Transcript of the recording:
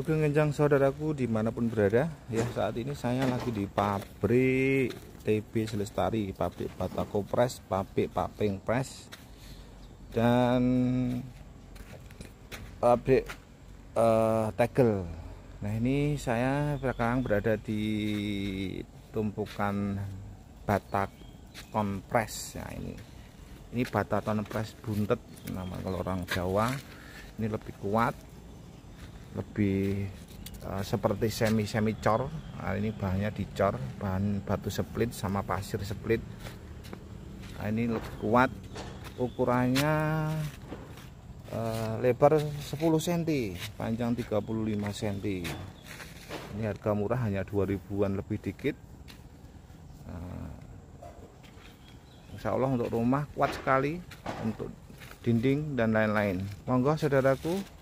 Sugeng Kencang saudaraku dimanapun berada ya saat ini saya lagi di pabrik TB Selestari pabrik Batako Press pabrik Paping Press dan pabrik uh, Tegel nah ini saya sekarang berada di tumpukan Batak Kompres ya ini ini batak kompres buntet nama kalau orang Jawa ini lebih kuat lebih uh, seperti semi semi cor nah, ini bahannya dicor bahan batu split sama pasir split nah, ini lebih kuat ukurannya uh, lebar 10 cm panjang 35 cm ini harga murah hanya 2000-an lebih dikit uh, Insya Allah untuk rumah kuat sekali untuk dinding dan lain-lain monggo saudaraku